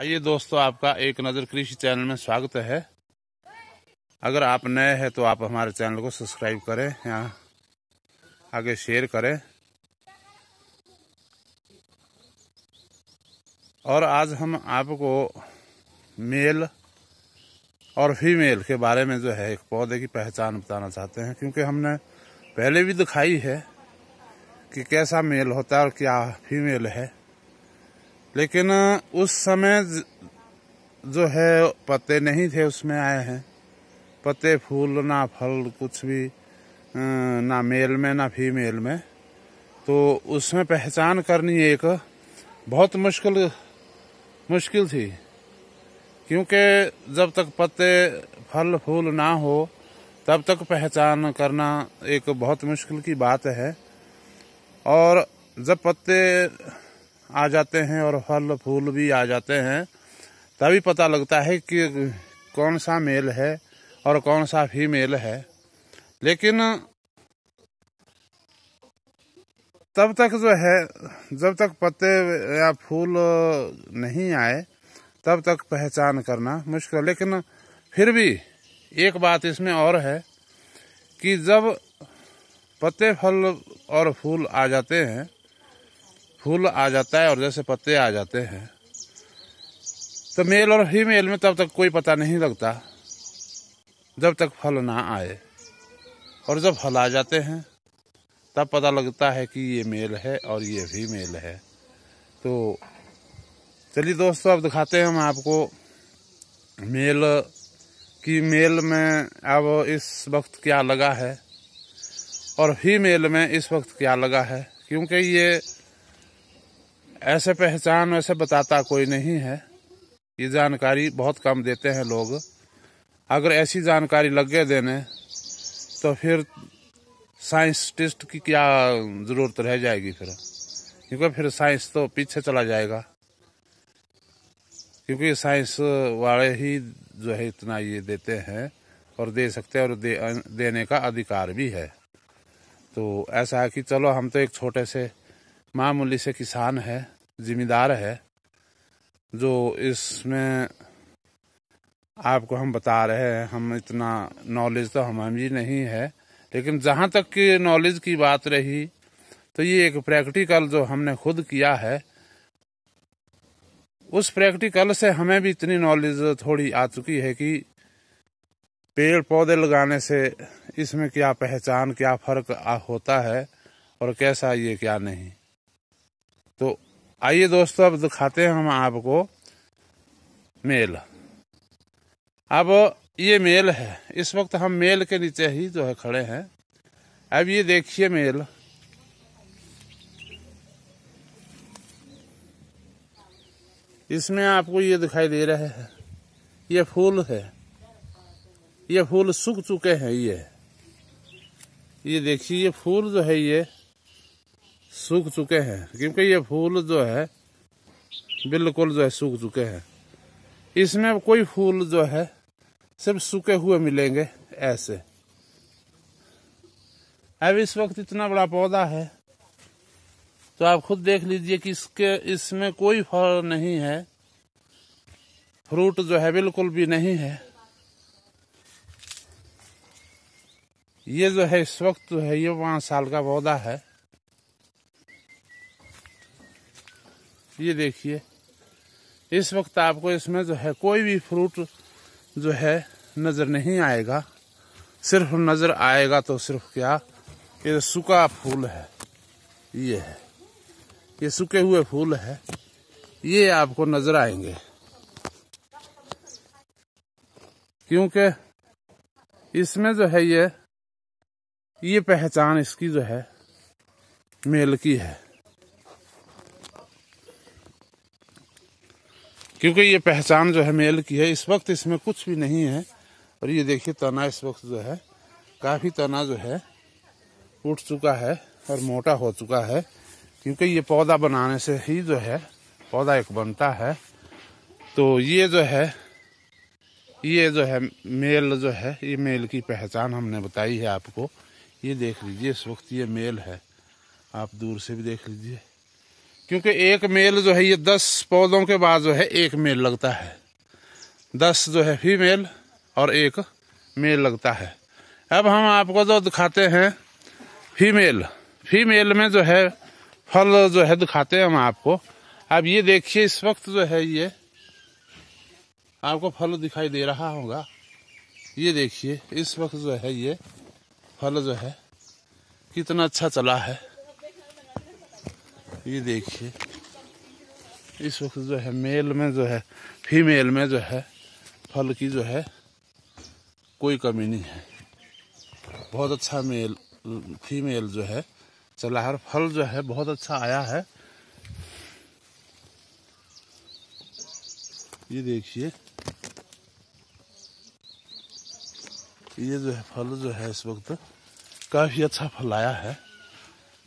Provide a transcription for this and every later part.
आइए दोस्तों आपका एक नज़र कृषि चैनल में स्वागत है अगर आप नए हैं तो आप हमारे चैनल को सब्सक्राइब करें या आगे शेयर करें और आज हम आपको मेल और फीमेल के बारे में जो है एक पौधे की पहचान बताना चाहते हैं क्योंकि हमने पहले भी दिखाई है कि कैसा मेल होता है और क्या फीमेल है लेकिन उस समय जो है पत्ते नहीं थे उसमें आए हैं पत्ते फूल ना फल कुछ भी ना मेल में ना फीमेल में तो उसमें पहचान करनी एक बहुत मुश्किल मुश्किल थी क्योंकि जब तक पत्ते फल फूल ना हो तब तक पहचान करना एक बहुत मुश्किल की बात है और जब पत्ते आ जाते हैं और फल फूल भी आ जाते हैं तभी पता लगता है कि कौन सा मेल है और कौन सा फीमेल है लेकिन तब तक जो है जब तक पत्ते या फूल नहीं आए तब तक पहचान करना मुश्किल लेकिन फिर भी एक बात इसमें और है कि जब पत्ते फल और फूल आ जाते हैं फूल आ जाता है और जैसे पत्ते आ जाते हैं तो मेल और फीमेल में तब तक कोई पता नहीं लगता जब तक फल ना आए और जब फल आ जाते हैं तब पता लगता है कि ये मेल है और ये भी मेल है तो चलिए दोस्तों अब दिखाते हैं हम आपको मेल की मेल में अब इस वक्त क्या लगा है और फीमेल में इस वक्त क्या लगा है क्योंकि ये ऐसे पहचान वैसे बताता कोई नहीं है ये जानकारी बहुत कम देते हैं लोग अगर ऐसी जानकारी लग गए देने तो फिर साइंटिस्ट की क्या ज़रूरत रह जाएगी फिर क्योंकि फिर साइंस तो पीछे चला जाएगा क्योंकि साइंस वाले ही जो है इतना ये देते हैं और दे सकते हैं और दे, देने का अधिकार भी है तो ऐसा है कि चलो हम तो एक छोटे से मामूली से किसान है जिम्मेदार है जो इसमें आपको हम बता रहे हैं हम इतना नॉलेज तो हमें भी नहीं है लेकिन जहाँ तक कि नॉलेज की बात रही तो ये एक प्रैक्टिकल जो हमने खुद किया है उस प्रैक्टिकल से हमें भी इतनी नॉलेज थोड़ी आ चुकी है कि पेड़ पौधे लगाने से इसमें क्या पहचान क्या फ़र्क होता है और कैसा ये क्या नहीं तो आइए दोस्तों अब दिखाते हैं हम आपको मेल अब ये मेल है इस वक्त हम मेल के नीचे ही जो है खड़े हैं अब ये देखिए मेल इसमें आपको ये दिखाई दे रहे हैं ये फूल है ये फूल सूख चुके हैं ये ये देखिए ये फूल जो है ये सूख चुके हैं क्योंकि ये फूल जो है बिल्कुल जो है सूख चुके हैं इसमें कोई फूल जो है सिर्फ सूखे हुए मिलेंगे ऐसे अब इस वक्त इतना बड़ा पौधा है तो आप खुद देख लीजिए कि इसके इसमें कोई फल नहीं है फ्रूट जो है बिल्कुल भी नहीं है ये जो है इस वक्त जो है ये पांच साल का पौधा है ये देखिए इस वक्त आपको इसमें जो है कोई भी फ्रूट जो है नज़र नहीं आएगा सिर्फ नज़र आएगा तो सिर्फ क्या ये सूखा फूल है ये है ये सूखे हुए फूल है ये आपको नज़र आएंगे क्योंकि इसमें जो है ये ये पहचान इसकी जो है मेल की है क्योंकि ये पहचान जो है मेल की है इस वक्त इसमें कुछ भी नहीं है और ये देखिए तना इस वक्त जो है काफ़ी तना जो है उठ चुका है और मोटा हो चुका है क्योंकि ये पौधा बनाने से ही जो है पौधा एक बनता है तो ये जो है ये जो है मेल जो है ये मेल की पहचान हमने बताई है आपको ये देख लीजिए इस वक्त ये मेल है आप दूर से भी देख लीजिए क्योंकि एक मेल जो है ये दस पौधों के बाद जो है एक मेल लगता है दस जो है फीमेल और एक मेल लगता है अब हम आपको जो दिखाते हैं फीमेल फीमेल में जो है फल जो है दिखाते हैं हम आपको अब ये देखिए इस वक्त जो है ये आपको फल दिखाई दे रहा होगा ये देखिए इस वक्त जो है ये फल जो है कितना अच्छा चला है ये देखिए इस वक्त जो है मेल में जो है फीमेल में जो है फल की जो है कोई कमी नहीं है बहुत अच्छा मेल फीमेल जो है चला हर फल जो है बहुत अच्छा आया है ये देखिए ये जो है फल जो है इस वक्त काफ़ी अच्छा फल आया है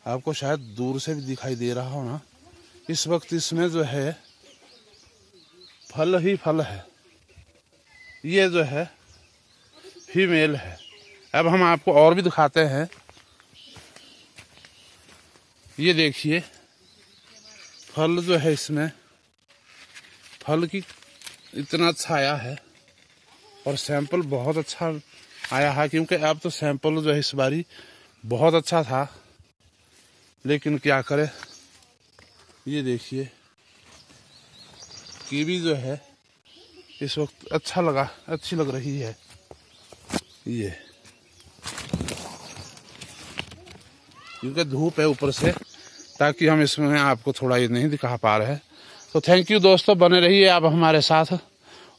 आपको शायद दूर से भी दिखाई दे रहा हो ना इस वक्त इसमें जो है फल ही फल है ये जो है फीमेल है अब हम आपको और भी दिखाते हैं ये देखिए फल जो है इसमें फल की इतना छाया है और सैंपल बहुत अच्छा आया है क्योंकि अब तो सैंपल जो है इस बारी बहुत अच्छा था लेकिन क्या करें ये देखिए कीवी जो है इस वक्त अच्छा लगा अच्छी लग रही है ये क्योंकि धूप है ऊपर से ताकि हम इसमें आपको थोड़ा ये नहीं दिखा पा रहे हैं तो थैंक यू दोस्तों बने रहिए आप हमारे साथ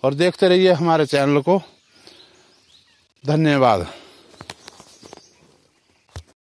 और देखते रहिए हमारे चैनल को धन्यवाद